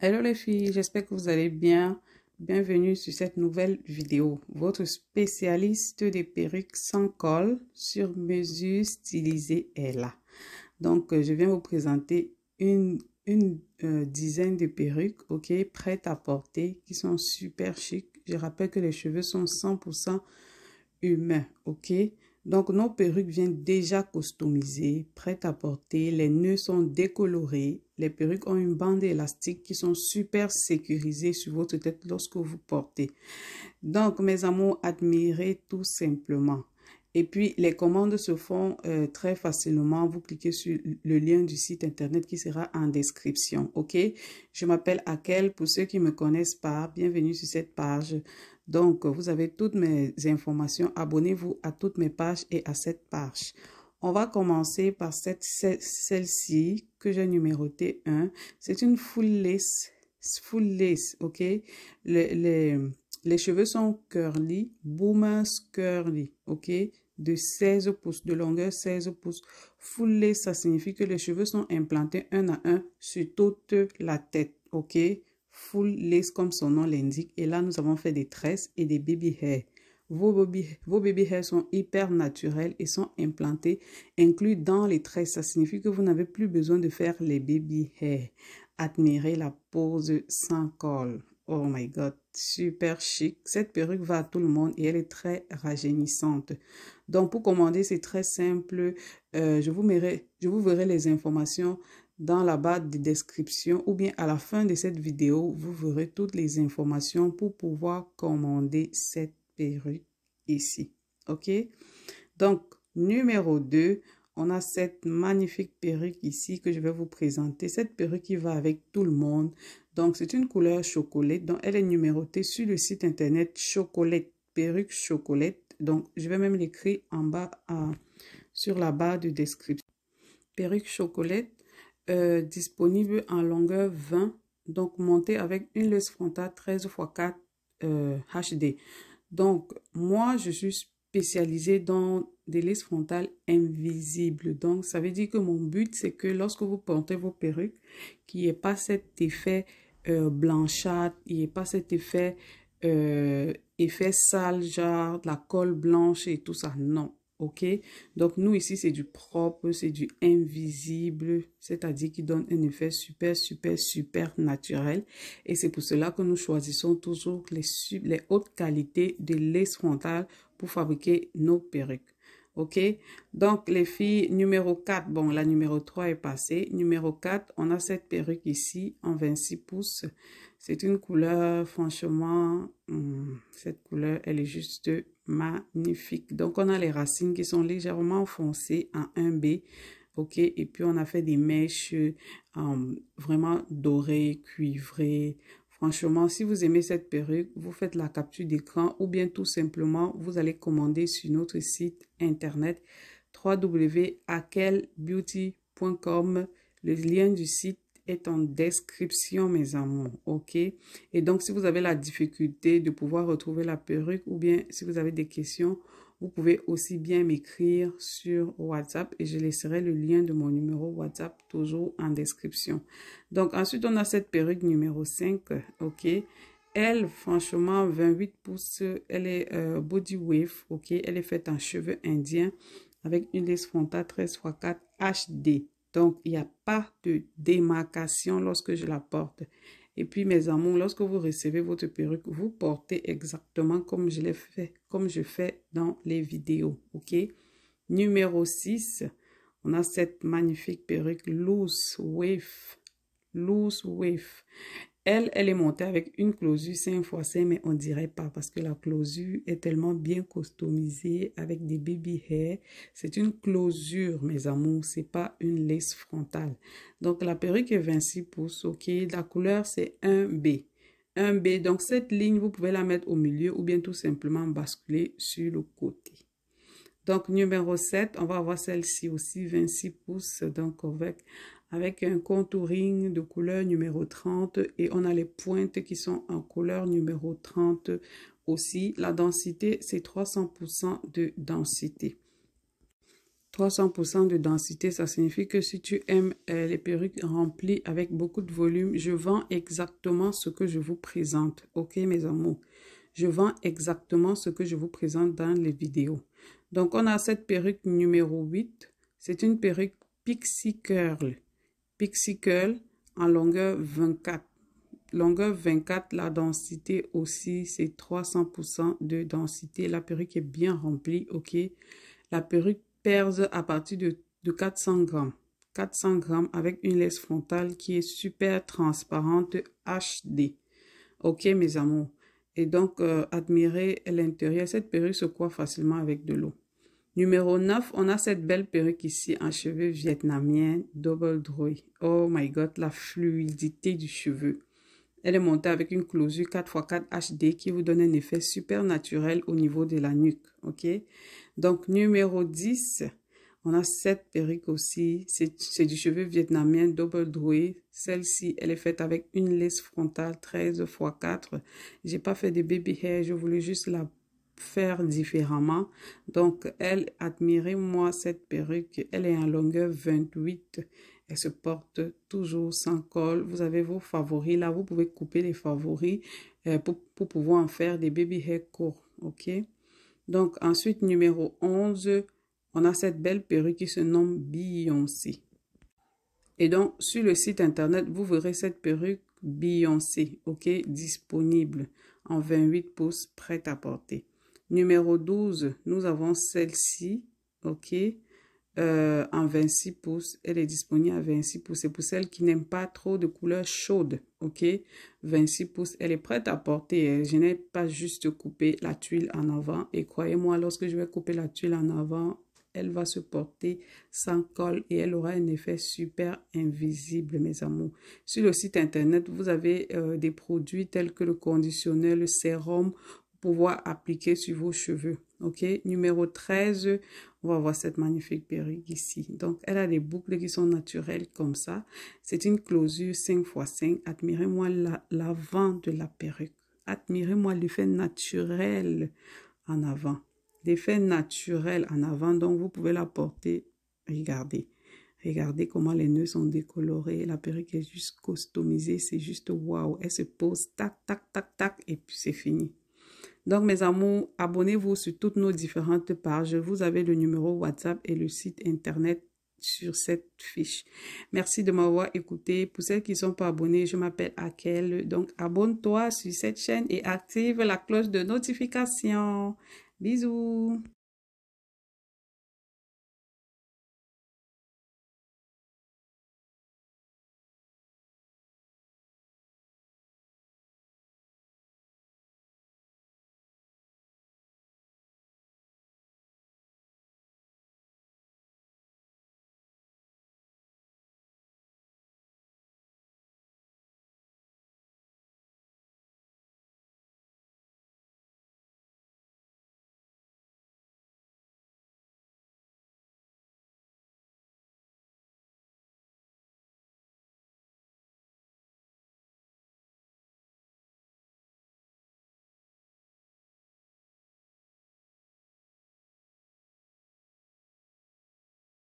Hello les filles, j'espère que vous allez bien. Bienvenue sur cette nouvelle vidéo. Votre spécialiste des perruques sans colle sur mesure stylisée est là. Donc, euh, je viens vous présenter une, une euh, dizaine de perruques, ok, prêtes à porter, qui sont super chic. Je rappelle que les cheveux sont 100% humains, ok. Donc, nos perruques viennent déjà customisées, prêtes à porter. Les nœuds sont décolorés les perruques ont une bande élastique qui sont super sécurisées sur votre tête lorsque vous portez. Donc, mes amours, admirez tout simplement. Et puis, les commandes se font euh, très facilement. Vous cliquez sur le lien du site internet qui sera en description. OK? Je m'appelle Akel. Pour ceux qui ne me connaissent pas, bienvenue sur cette page. Donc, vous avez toutes mes informations. Abonnez-vous à toutes mes pages et à cette page. On va commencer par cette, celle-ci que j'ai numérotée 1. Hein. C'est une full lace, full lace, ok? Les, les, cheveux sont curly, boomers curly, ok? de 16 pouces, de longueur 16 pouces. full lace, ça signifie que les cheveux sont implantés un à un sur toute la tête, ok? Full lace comme son nom l'indique. Et là, nous avons fait des tresses et des baby hair. Vos baby, vos baby hairs sont hyper naturels et sont implantés, inclus dans les traits, Ça signifie que vous n'avez plus besoin de faire les baby hairs. Admirez la pose sans col. Oh my god, super chic. Cette perruque va à tout le monde et elle est très rajeunissante. Donc pour commander, c'est très simple. Euh, je, vous verrai, je vous verrai les informations dans la barre de description ou bien à la fin de cette vidéo, vous verrez toutes les informations pour pouvoir commander cette perruque ici. OK Donc, numéro 2, on a cette magnifique perruque ici que je vais vous présenter. Cette perruque qui va avec tout le monde. Donc, c'est une couleur chocolat. Donc, elle est numérotée sur le site internet chocolat perruque chocolat. Donc, je vais même l'écrire en bas à, sur la barre de description. Perruque chocolat euh, disponible en longueur 20. Donc, montée avec une laisse frontale 13 x 4 HD. Donc, moi, je suis spécialisée dans des lisses frontales invisibles. Donc, ça veut dire que mon but, c'est que lorsque vous portez vos perruques, qu'il n'y ait pas cet effet euh, blanchâtre, il n'y ait pas cet effet, euh, effet sale, genre la colle blanche et tout ça. Non. Ok Donc, nous ici, c'est du propre, c'est du invisible, c'est-à-dire qui donne un effet super, super, super naturel. Et c'est pour cela que nous choisissons toujours les, les hautes qualités de lace frontal pour fabriquer nos perruques. OK Donc, les filles, numéro 4, bon, la numéro 3 est passée. Numéro 4, on a cette perruque ici en 26 pouces. C'est une couleur, franchement, hmm, cette couleur, elle est juste magnifique. Donc, on a les racines qui sont légèrement foncées en 1B. OK? Et puis, on a fait des mèches euh, vraiment dorées, cuivrées. Franchement, si vous aimez cette perruque, vous faites la capture d'écran ou bien tout simplement, vous allez commander sur notre site internet www.akelbeauty.com. Le lien du site est en description, mes amours, ok? Et donc, si vous avez la difficulté de pouvoir retrouver la perruque ou bien si vous avez des questions, vous pouvez aussi bien m'écrire sur WhatsApp et je laisserai le lien de mon numéro WhatsApp toujours en description. Donc, ensuite, on a cette perruque numéro 5, ok? Elle, franchement, 28 pouces, elle est euh, body wave, ok? Elle est faite en cheveux indiens avec une lisse frontale 13 x 4 HD. Donc, il n'y a pas de démarcation lorsque je la porte. Et puis, mes amours, lorsque vous recevez votre perruque, vous portez exactement comme je l'ai fait, comme je fais dans les vidéos. OK? Numéro 6, on a cette magnifique perruque loose wave. Loose wave. Elle, elle est montée avec une closure 5 x 5, mais on dirait pas parce que la closure est tellement bien customisée avec des baby hair. C'est une closure, mes amours, c'est pas une laisse frontale. Donc, la perruque est 26 pouces, ok. La couleur, c'est 1B. 1B, donc cette ligne, vous pouvez la mettre au milieu ou bien tout simplement basculer sur le côté. Donc, numéro 7, on va avoir celle-ci aussi, 26 pouces, donc avec avec un contouring de couleur numéro 30 et on a les pointes qui sont en couleur numéro 30 aussi. La densité, c'est 300% de densité. 300% de densité, ça signifie que si tu aimes euh, les perruques remplies avec beaucoup de volume, je vends exactement ce que je vous présente. Ok, mes amours? Je vends exactement ce que je vous présente dans les vidéos. Donc, on a cette perruque numéro 8. C'est une perruque Pixie Curl. Pixie Curl en longueur 24. Longueur 24, la densité aussi, c'est 300% de densité. La perruque est bien remplie, ok. La perruque perse à partir de, 400 grammes. 400 grammes avec une laisse frontale qui est super transparente HD. Ok, mes amours. Et donc, euh, admirez l'intérieur. Cette perruque se coiffe facilement avec de l'eau. Numéro 9, on a cette belle perruque ici un cheveux vietnamien, double droit. Oh my god, la fluidité du cheveu. Elle est montée avec une closure 4x4 HD qui vous donne un effet super naturel au niveau de la nuque. Ok? Donc, numéro 10, on a cette perruque aussi. C'est du cheveu vietnamien double droit Celle-ci, elle est faite avec une laisse frontale 13 x 4. J'ai pas fait de baby hair, je voulais juste la faire différemment. Donc, elle, admirez-moi cette perruque. Elle est en longueur 28. Elle se porte toujours sans col. Vous avez vos favoris. Là, vous pouvez couper les favoris euh, pour, pour, pouvoir en faire des baby hair courts. OK? Donc, ensuite, numéro 11, on a cette belle perruque qui se nomme Beyoncé. Et donc, sur le site internet, vous verrez cette perruque Beyoncé, OK? Disponible en 28 pouces, prête à porter. Numéro 12, nous avons celle-ci, ok, euh, en 26 pouces. Elle est disponible à 26 pouces. C'est pour celles qui n'aiment pas trop de couleurs chaudes, ok. 26 pouces, elle est prête à porter. Hein. Je n'ai pas juste coupé la tuile en avant. Et croyez-moi, lorsque je vais couper la tuile en avant, elle va se porter sans colle et elle aura un effet super invisible, mes amours. Sur le site internet, vous avez euh, des produits tels que le conditionnel, le sérum pouvoir appliquer sur vos cheveux. Ok, numéro 13, on va voir cette magnifique perruque ici. Donc, elle a des boucles qui sont naturelles comme ça. C'est une closure 5x5. Admirez-moi l'avant de la perruque. Admirez-moi l'effet naturel en avant. L'effet naturel en avant, donc vous pouvez la porter. Regardez. Regardez comment les nœuds sont décolorés. La perruque est juste customisée. C'est juste waouh. Elle se pose tac, tac, tac, tac. Et puis c'est fini. Donc, mes amours, abonnez-vous sur toutes nos différentes pages. Vous avez le numéro WhatsApp et le site internet sur cette fiche. Merci de m'avoir écouté. Pour celles qui ne sont pas abonnées, je m'appelle Akel. Donc, abonne-toi sur cette chaîne et active la cloche de notification. Bisous